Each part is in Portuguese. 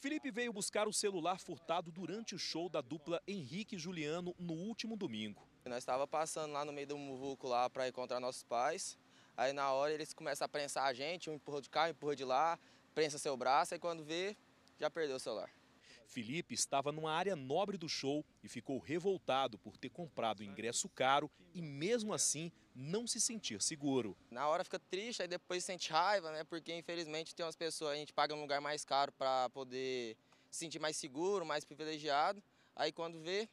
Felipe veio buscar o celular furtado durante o show da dupla Henrique e Juliano no último domingo. Nós estava passando lá no meio do muvuco lá para encontrar nossos pais. Aí na hora eles começam a prensar a gente, um empurra de cá, um empurra de lá, prensa seu braço, e quando vê, já perdeu o celular. Felipe estava numa área nobre do show e ficou revoltado por ter comprado ingresso caro e mesmo assim não se sentir seguro. Na hora fica triste, aí depois sente raiva, né? Porque infelizmente tem umas pessoas, a gente paga um lugar mais caro para poder se sentir mais seguro, mais privilegiado. Aí quando vê,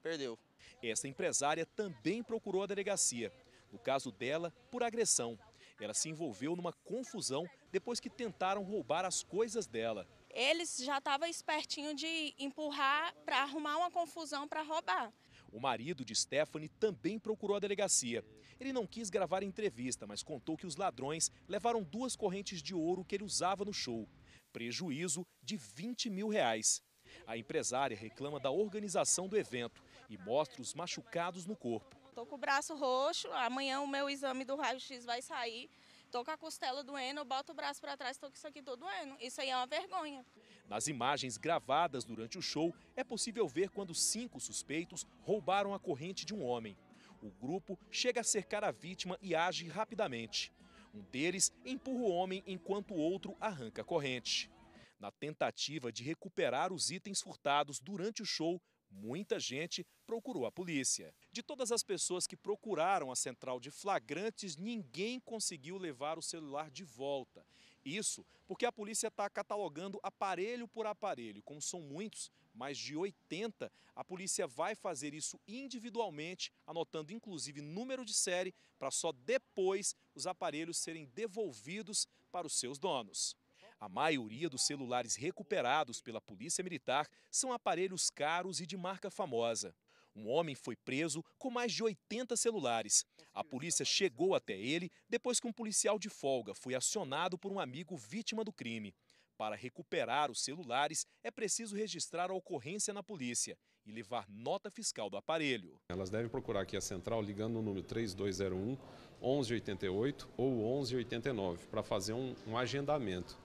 perdeu. Essa empresária também procurou a delegacia, no caso dela, por agressão. Ela se envolveu numa confusão depois que tentaram roubar as coisas dela eles já estavam espertinho de empurrar para arrumar uma confusão para roubar. O marido de Stephanie também procurou a delegacia. Ele não quis gravar a entrevista, mas contou que os ladrões levaram duas correntes de ouro que ele usava no show. Prejuízo de 20 mil reais. A empresária reclama da organização do evento e mostra os machucados no corpo. Estou com o braço roxo, amanhã o meu exame do raio-x vai sair. Tô com a costela doendo, eu boto o braço para trás, tô com isso aqui todo doendo. Isso aí é uma vergonha. Nas imagens gravadas durante o show, é possível ver quando cinco suspeitos roubaram a corrente de um homem. O grupo chega a cercar a vítima e age rapidamente. Um deles empurra o homem enquanto o outro arranca a corrente. Na tentativa de recuperar os itens furtados durante o show, muita gente procurou a polícia. De todas as pessoas que procuraram a central de flagrantes, ninguém conseguiu levar o celular de volta. Isso porque a polícia está catalogando aparelho por aparelho. Como são muitos, mais de 80, a polícia vai fazer isso individualmente, anotando inclusive número de série, para só depois os aparelhos serem devolvidos para os seus donos. A maioria dos celulares recuperados pela Polícia Militar são aparelhos caros e de marca famosa. Um homem foi preso com mais de 80 celulares. A polícia chegou até ele depois que um policial de folga foi acionado por um amigo vítima do crime. Para recuperar os celulares, é preciso registrar a ocorrência na polícia e levar nota fiscal do aparelho. Elas devem procurar aqui a central ligando no número 3201 1188 ou 1189 para fazer um, um agendamento.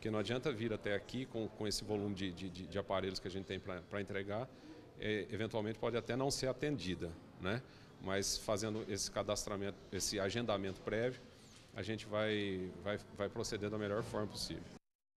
Porque não adianta vir até aqui com, com esse volume de, de, de aparelhos que a gente tem para entregar, é, eventualmente pode até não ser atendida, né? Mas fazendo esse cadastramento, esse agendamento prévio, a gente vai, vai, vai proceder da melhor forma possível.